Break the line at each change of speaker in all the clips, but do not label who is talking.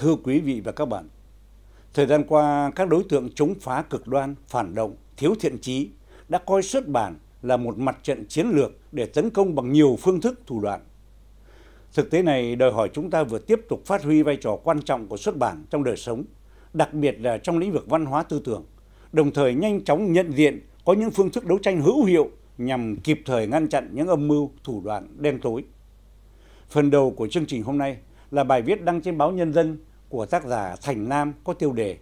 Thưa quý vị và các bạn, thời gian qua các đối tượng chống phá cực đoan, phản động, thiếu thiện trí đã coi xuất bản là một mặt trận chiến lược để tấn công bằng nhiều phương thức thủ đoạn. Thực tế này đòi hỏi chúng ta vừa tiếp tục phát huy vai trò quan trọng của xuất bản trong đời sống, đặc biệt là trong lĩnh vực văn hóa tư tưởng, đồng thời nhanh chóng nhận diện có những phương thức đấu tranh hữu hiệu nhằm kịp thời ngăn chặn những âm mưu, thủ đoạn đen tối. Phần đầu của chương trình hôm nay là bài viết đăng trên báo Nhân dân của tác giả thành nam có tiêu đề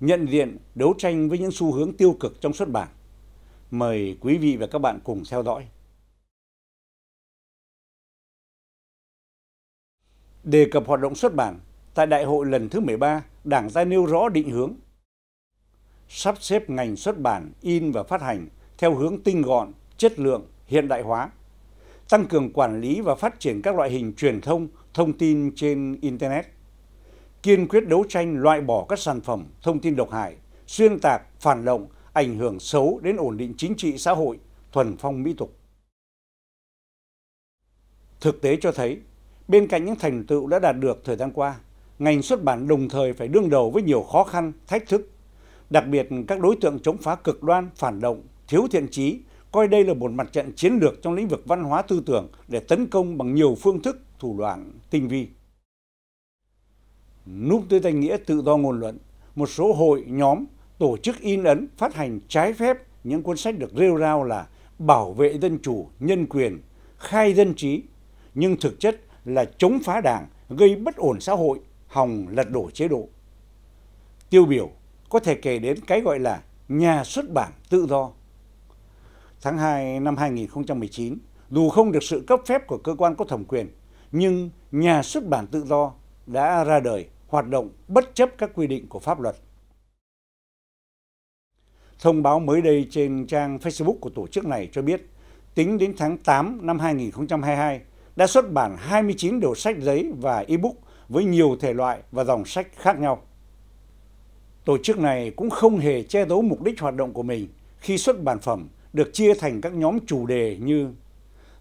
nhận diện đấu tranh với những xu hướng tiêu cực trong xuất bản mời quý vị và các bạn cùng theo dõi đề cập hoạt động xuất bản tại đại hội lần thứ 13, Đảng ta nêu rõ định hướng sắp xếp ngành xuất bản, in và phát hành theo hướng tinh gọn, chất lượng, hiện đại hóa, tăng cường quản lý và phát triển các loại hình truyền thông, thông tin trên internet kiên quyết đấu tranh loại bỏ các sản phẩm thông tin độc hại xuyên tạc phản động ảnh hưởng xấu đến ổn định chính trị xã hội thuần phong mỹ tục thực tế cho thấy bên cạnh những thành tựu đã đạt được thời gian qua ngành xuất bản đồng thời phải đương đầu với nhiều khó khăn thách thức đặc biệt các đối tượng chống phá cực đoan phản động thiếu thiện trí coi đây là một mặt trận chiến lược trong lĩnh vực văn hóa tư tưởng để tấn công bằng nhiều phương thức thủ đoạn tinh vi núp dưới danh nghĩa tự do ngôn luận một số hội nhóm tổ chức in ấn phát hành trái phép những cuốn sách được rêu rao là bảo vệ dân chủ nhân quyền khai dân trí nhưng thực chất là chống phá đảng gây bất ổn xã hội hòng lật đổ chế độ tiêu biểu có thể kể đến cái gọi là nhà xuất bản tự do tháng 2 năm 2019 dù không được sự cấp phép của cơ quan có thẩm quyền nhưng nhà xuất bản tự do đã ra đời hoạt động bất chấp các quy định của pháp luật. Thông báo mới đây trên trang Facebook của tổ chức này cho biết, tính đến tháng 8 năm 2022, đã xuất bản 29 đầu sách giấy và ebook với nhiều thể loại và dòng sách khác nhau. Tổ chức này cũng không hề che giấu mục đích hoạt động của mình khi xuất bản phẩm được chia thành các nhóm chủ đề như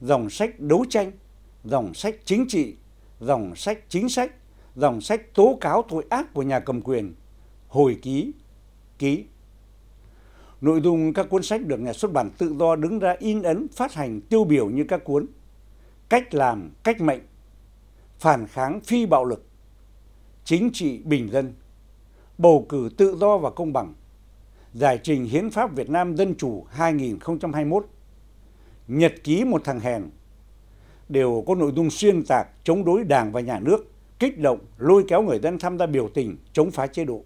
dòng sách đấu tranh, dòng sách chính trị, dòng sách chính sách, dòng sách tố cáo tội ác của nhà cầm quyền hồi ký ký nội dung các cuốn sách được nhà xuất bản tự do đứng ra in ấn phát hành tiêu biểu như các cuốn cách làm cách mệnh phản kháng phi bạo lực chính trị bình dân bầu cử tự do và công bằng giải trình hiến pháp Việt Nam Dân Chủ 2021 nhật ký một thằng hèn đều có nội dung xuyên tạc chống đối đảng và nhà nước kích động lôi kéo người dân tham gia biểu tình chống phá chế độ.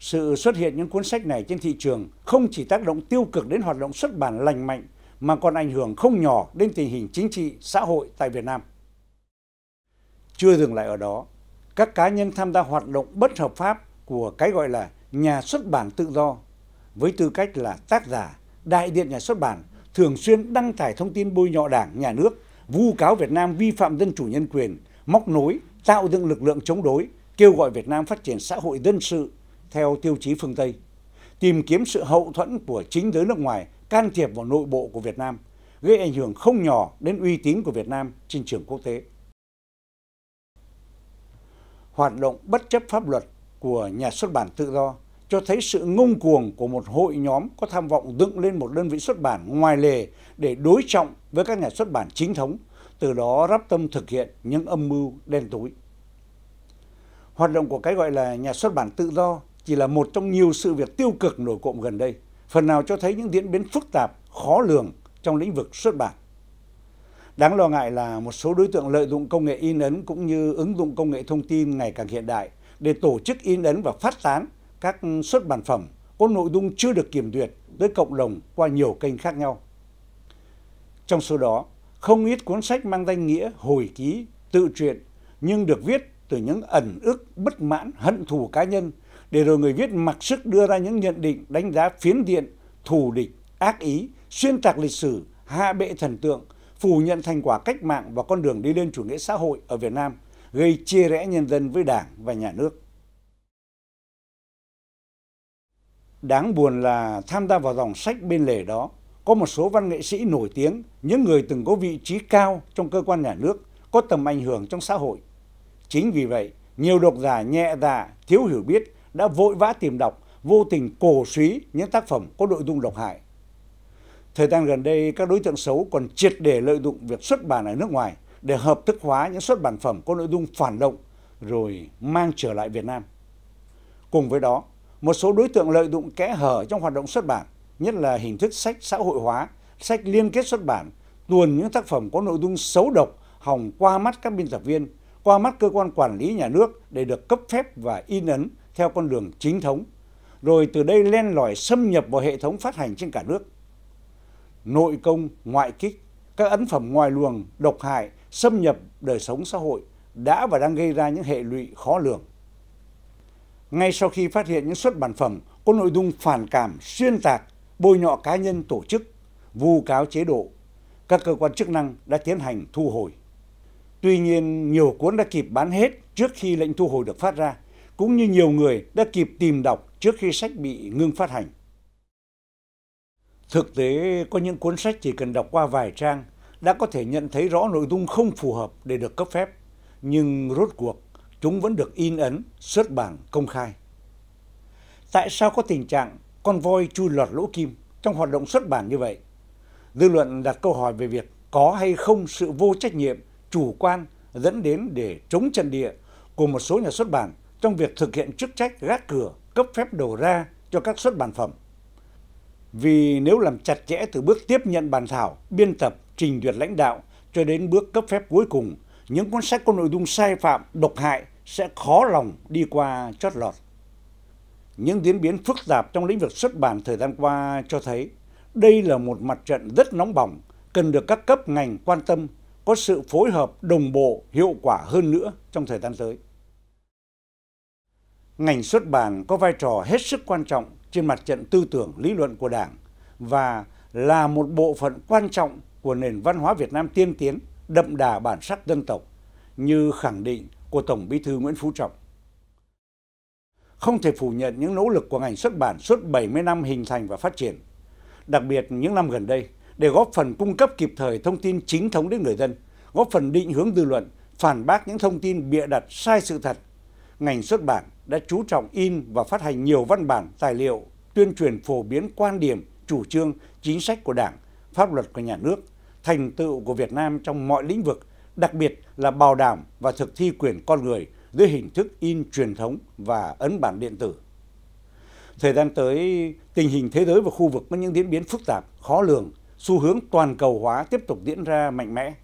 Sự xuất hiện những cuốn sách này trên thị trường không chỉ tác động tiêu cực đến hoạt động xuất bản lành mạnh mà còn ảnh hưởng không nhỏ đến tình hình chính trị, xã hội tại Việt Nam. Chưa dừng lại ở đó, các cá nhân tham gia hoạt động bất hợp pháp của cái gọi là nhà xuất bản tự do với tư cách là tác giả, đại diện nhà xuất bản thường xuyên đăng tải thông tin bôi nhọ đảng, nhà nước, vu cáo Việt Nam vi phạm dân chủ nhân quyền, móc nối, tạo dựng lực lượng chống đối, kêu gọi Việt Nam phát triển xã hội dân sự theo tiêu chí phương Tây, tìm kiếm sự hậu thuẫn của chính giới nước ngoài can thiệp vào nội bộ của Việt Nam, gây ảnh hưởng không nhỏ đến uy tín của Việt Nam trên trường quốc tế. Hoạt động bất chấp pháp luật của nhà xuất bản tự do cho thấy sự ngông cuồng của một hội nhóm có tham vọng dựng lên một đơn vị xuất bản ngoài lề để đối trọng với các nhà xuất bản chính thống, từ đó rắp tâm thực hiện những âm mưu đen tối. Hoạt động của cái gọi là nhà xuất bản tự do chỉ là một trong nhiều sự việc tiêu cực nổi cộm gần đây, phần nào cho thấy những diễn biến phức tạp, khó lường trong lĩnh vực xuất bản. Đáng lo ngại là một số đối tượng lợi dụng công nghệ in ấn cũng như ứng dụng công nghệ thông tin ngày càng hiện đại để tổ chức in ấn và phát tán các xuất bản phẩm có nội dung chưa được kiểm duyệt tới cộng đồng qua nhiều kênh khác nhau. Trong số đó, không ít cuốn sách mang danh nghĩa hồi ký, tự truyện nhưng được viết từ những ẩn ức, bất mãn, hận thù cá nhân để rồi người viết mặc sức đưa ra những nhận định đánh giá phiến diện, thù địch, ác ý, xuyên tạc lịch sử, hạ bệ thần tượng, phủ nhận thành quả cách mạng và con đường đi lên chủ nghĩa xã hội ở Việt Nam, gây chia rẽ nhân dân với Đảng và nhà nước. đáng buồn là tham gia vào dòng sách bên lề đó có một số văn nghệ sĩ nổi tiếng những người từng có vị trí cao trong cơ quan nhà nước có tầm ảnh hưởng trong xã hội chính vì vậy nhiều độc giả nhẹ dạ thiếu hiểu biết đã vội vã tìm đọc vô tình cổ suý những tác phẩm có nội dung độc hại thời gian gần đây các đối tượng xấu còn triệt để lợi dụng việc xuất bản ở nước ngoài để hợp thức hóa những xuất bản phẩm có nội dung phản động rồi mang trở lại Việt Nam. Cùng với đó, một số đối tượng lợi dụng kẽ hở trong hoạt động xuất bản nhất là hình thức sách xã hội hóa sách liên kết xuất bản tuồn những tác phẩm có nội dung xấu độc hòng qua mắt các biên tập viên qua mắt cơ quan quản lý nhà nước để được cấp phép và in ấn theo con đường chính thống rồi từ đây len lỏi xâm nhập vào hệ thống phát hành trên cả nước nội công ngoại kích các ấn phẩm ngoài luồng độc hại xâm nhập đời sống xã hội đã và đang gây ra những hệ lụy khó lường ngay sau khi phát hiện những xuất bản phẩm có nội dung phản cảm xuyên tạc bôi nhọ cá nhân tổ chức vu cáo chế độ các cơ quan chức năng đã tiến hành thu hồi tuy nhiên nhiều cuốn đã kịp bán hết trước khi lệnh thu hồi được phát ra cũng như nhiều người đã kịp tìm đọc trước khi sách bị ngưng phát hành thực tế có những cuốn sách chỉ cần đọc qua vài trang đã có thể nhận thấy rõ nội dung không phù hợp để được cấp phép nhưng rốt cuộc chúng vẫn được in ấn xuất bản công khai tại sao có tình trạng con voi chui lọt lỗ kim trong hoạt động xuất bản như vậy dư luận đặt câu hỏi về việc có hay không sự vô trách nhiệm chủ quan dẫn đến để chống trận địa của một số nhà xuất bản trong việc thực hiện chức trách gác cửa cấp phép đầu ra cho các xuất bản phẩm vì nếu làm chặt chẽ từ bước tiếp nhận bản thảo biên tập trình duyệt lãnh đạo cho đến bước cấp phép cuối cùng những cuốn sách có nội dung sai phạm, độc hại sẽ khó lòng đi qua chót lọt. Những diễn biến phức tạp trong lĩnh vực xuất bản thời gian qua cho thấy đây là một mặt trận rất nóng bỏng, cần được các cấp ngành quan tâm, có sự phối hợp đồng bộ hiệu quả hơn nữa trong thời gian tới. Ngành xuất bản có vai trò hết sức quan trọng trên mặt trận tư tưởng lý luận của Đảng và là một bộ phận quan trọng của nền văn hóa Việt Nam tiên tiến đậm đà bản sắc dân tộc như khẳng định của tổng bí thư nguyễn phú trọng không thể phủ nhận những nỗ lực của ngành xuất bản suốt 70 năm hình thành và phát triển, đặc biệt những năm gần đây, để góp phần cung cấp kịp thời thông tin chính thống đến người dân, góp phần định hướng dư luận, phản bác những thông tin bịa đặt sai sự thật. Ngành xuất bản đã chú trọng in và phát hành nhiều văn bản, tài liệu, tuyên truyền phổ biến quan điểm, chủ trương, chính sách của Đảng, pháp luật của nhà nước – thành tựu của việt nam trong mọi lĩnh vực đặc biệt là bảo đảm và thực thi quyền con người dưới hình thức in truyền thống và ấn bản điện tử thời gian tới tình hình thế giới và khu vực có những diễn biến phức tạp khó lường xu hướng toàn cầu hóa tiếp tục diễn ra mạnh mẽ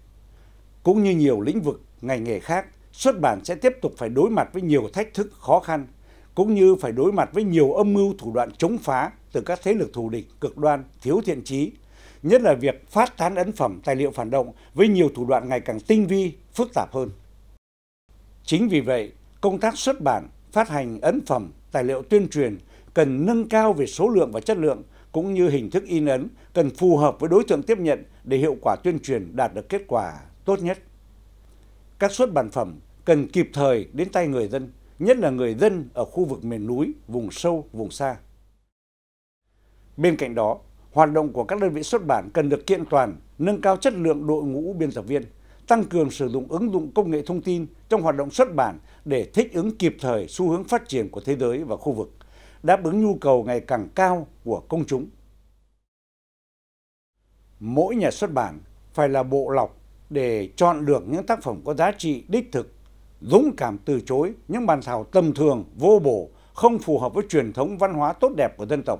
cũng như nhiều lĩnh vực ngành nghề khác xuất bản sẽ tiếp tục phải đối mặt với nhiều thách thức khó khăn cũng như phải đối mặt với nhiều âm mưu thủ đoạn chống phá từ các thế lực thù địch cực đoan thiếu thiện trí nhất là việc phát tán ấn phẩm tài liệu phản động với nhiều thủ đoạn ngày càng tinh vi, phức tạp hơn. Chính vì vậy, công tác xuất bản, phát hành ấn phẩm, tài liệu tuyên truyền cần nâng cao về số lượng và chất lượng, cũng như hình thức in ấn cần phù hợp với đối tượng tiếp nhận để hiệu quả tuyên truyền đạt được kết quả tốt nhất. Các xuất bản phẩm cần kịp thời đến tay người dân, nhất là người dân ở khu vực miền núi, vùng sâu, vùng xa. Bên cạnh đó, hoạt động của các đơn vị xuất bản cần được kiện toàn nâng cao chất lượng đội ngũ biên tập viên tăng cường sử dụng ứng dụng công nghệ thông tin trong hoạt động xuất bản để thích ứng kịp thời xu hướng phát triển của thế giới và khu vực đáp ứng nhu cầu ngày càng cao của công chúng mỗi nhà xuất bản phải là bộ lọc để chọn được những tác phẩm có giá trị đích thực dũng cảm từ chối những bàn thảo tầm thường vô bổ không phù hợp với truyền thống văn hóa tốt đẹp của dân tộc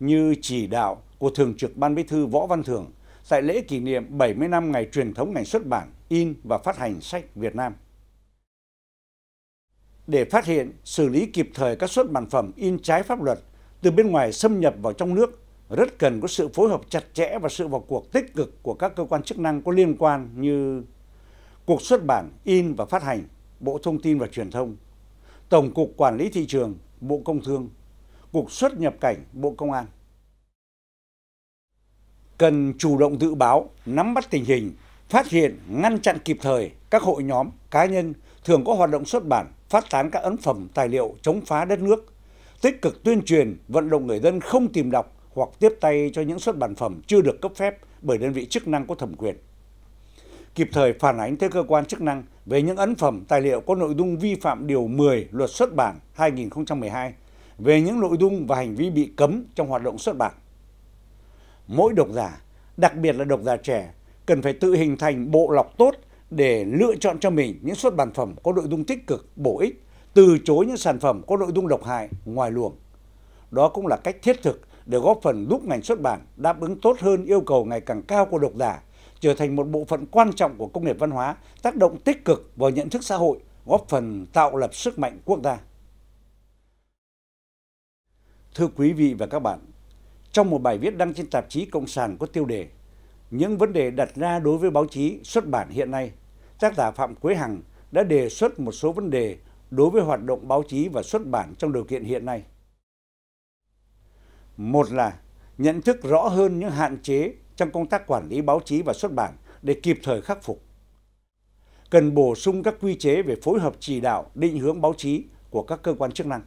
như chỉ đạo của thường trực ban bí thư võ văn thường tại lễ kỷ niệm 70 năm ngày truyền thống ngành xuất bản, in và phát hành sách Việt Nam. Để phát hiện, xử lý kịp thời các xuất bản phẩm in trái pháp luật từ bên ngoài xâm nhập vào trong nước rất cần có sự phối hợp chặt chẽ và sự vào cuộc tích cực của các cơ quan chức năng có liên quan như Cục Xuất bản, In và Phát hành, Bộ Thông tin và Truyền thông, Tổng cục Quản lý Thị trường, Bộ Công Thương, Cục Xuất nhập cảnh, Bộ Công an cần chủ động dự báo nắm bắt tình hình phát hiện ngăn chặn kịp thời các hội nhóm cá nhân thường có hoạt động xuất bản phát tán các ấn phẩm tài liệu chống phá đất nước tích cực tuyên truyền vận động người dân không tìm đọc hoặc tiếp tay cho những xuất bản phẩm chưa được cấp phép bởi đơn vị chức năng có thẩm quyền kịp thời phản ánh tới cơ quan chức năng về những ấn phẩm tài liệu có nội dung vi phạm điều 10 luật xuất bản 2012 về những nội dung và hành vi bị cấm trong hoạt động xuất bản mỗi độc giả đặc biệt là độc giả trẻ cần phải tự hình thành bộ lọc tốt để lựa chọn cho mình những xuất bản phẩm có nội dung tích cực bổ ích từ chối những sản phẩm có nội dung độc hại ngoài luồng đó cũng là cách thiết thực để góp phần giúp ngành xuất bản đáp ứng tốt hơn yêu cầu ngày càng cao của độc giả trở thành một bộ phận quan trọng của công nghiệp văn hóa tác động tích cực vào nhận thức xã hội góp phần tạo lập sức mạnh quốc gia thưa quý vị và các bạn trong một bài viết đăng trên tạp chí cộng sản có tiêu đề những vấn đề đặt ra đối với báo chí xuất bản hiện nay tác giả phạm quế hằng đã đề xuất một số vấn đề đối với hoạt động báo chí và xuất bản trong điều kiện hiện nay một là nhận thức rõ hơn những hạn chế trong công tác quản lý báo chí và xuất bản để kịp thời khắc phục cần bổ sung các quy chế về phối hợp chỉ đạo định hướng báo chí của các cơ quan chức năng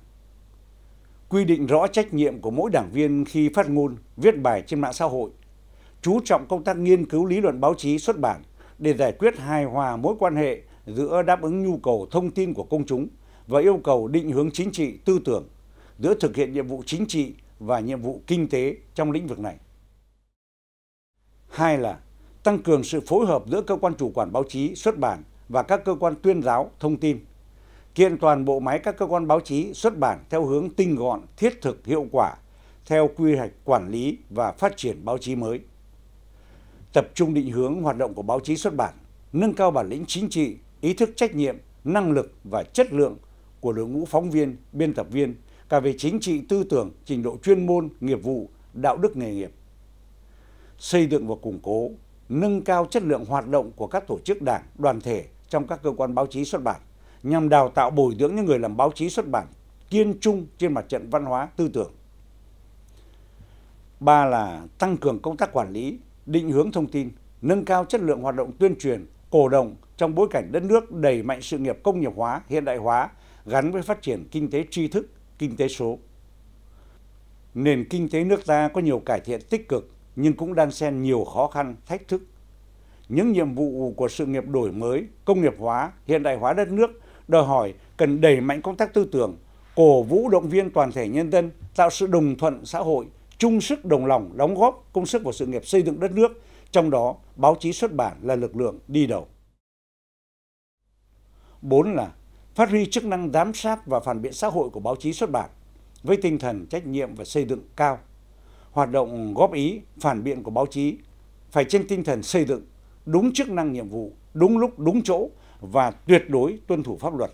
quy định rõ trách nhiệm của mỗi đảng viên khi phát ngôn viết bài trên mạng xã hội chú trọng công tác nghiên cứu lý luận báo chí xuất bản để giải quyết hài hòa mối quan hệ giữa đáp ứng nhu cầu thông tin của công chúng và yêu cầu định hướng chính trị tư tưởng giữa thực hiện nhiệm vụ chính trị và nhiệm vụ kinh tế trong lĩnh vực này. Hai là tăng cường sự phối hợp giữa cơ quan chủ quản báo chí xuất bản và các cơ quan tuyên giáo thông tin kiện toàn bộ máy các cơ quan báo chí xuất bản theo hướng tinh gọn thiết thực hiệu quả theo quy hoạch quản lý và phát triển báo chí mới tập trung định hướng hoạt động của báo chí xuất bản nâng cao bản lĩnh chính trị ý thức trách nhiệm năng lực và chất lượng của đội ngũ phóng viên biên tập viên cả về chính trị tư tưởng trình độ chuyên môn nghiệp vụ đạo đức nghề nghiệp xây dựng và củng cố nâng cao chất lượng hoạt động của các tổ chức đảng đoàn thể trong các cơ quan báo chí xuất bản nhằm đào tạo bồi dưỡng những người làm báo chí xuất bản kiên trung trên mặt trận văn hóa tư tưởng. Ba là tăng cường công tác quản lý, định hướng thông tin, nâng cao chất lượng hoạt động tuyên truyền, cổ động trong bối cảnh đất nước đẩy mạnh sự nghiệp công nghiệp hóa, hiện đại hóa gắn với phát triển kinh tế tri thức, kinh tế số. Nền kinh tế nước ta có nhiều cải thiện tích cực nhưng cũng đan xen nhiều khó khăn, thách thức. Những nhiệm vụ của sự nghiệp đổi mới, công nghiệp hóa, hiện đại hóa đất nước đòi hỏi cần đẩy mạnh công tác tư tưởng cổ vũ động viên toàn thể nhân dân tạo sự đồng thuận xã hội chung sức đồng lòng đóng góp công sức vào sự nghiệp xây dựng đất nước trong đó báo chí xuất bản là lực lượng đi đầu bốn là phát huy chức năng giám sát và phản biện xã hội của báo chí xuất bản với tinh thần trách nhiệm và xây dựng cao hoạt động góp ý phản biện của báo chí phải trên tinh thần xây dựng đúng chức năng nhiệm vụ đúng lúc đúng chỗ và tuyệt đối tuân thủ pháp luật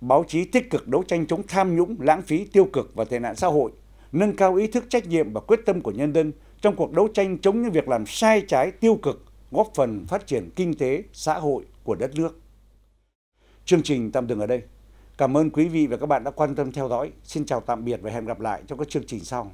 báo chí tích cực đấu tranh chống tham nhũng lãng phí tiêu cực và tệ nạn xã hội nâng cao ý thức trách nhiệm và quyết tâm của nhân dân trong cuộc đấu tranh chống những việc làm sai trái tiêu cực góp phần phát triển kinh tế xã hội của đất nước chương trình tạm dừng ở đây cảm ơn quý vị và các bạn đã quan tâm theo dõi xin chào tạm biệt và hẹn gặp lại trong các chương trình sau